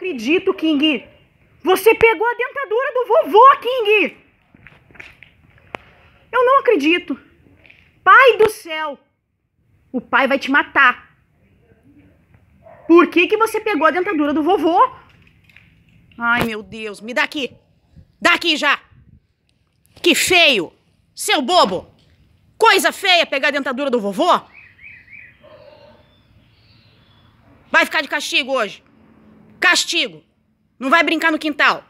acredito, King. Você pegou a dentadura do vovô, King. Eu não acredito. Pai do céu. O pai vai te matar. Por que que você pegou a dentadura do vovô? Ai, meu Deus. Me dá aqui. Dá aqui já. Que feio. Seu bobo. Coisa feia pegar a dentadura do vovô. Vai ficar de castigo hoje. Castigo. Não vai brincar no quintal.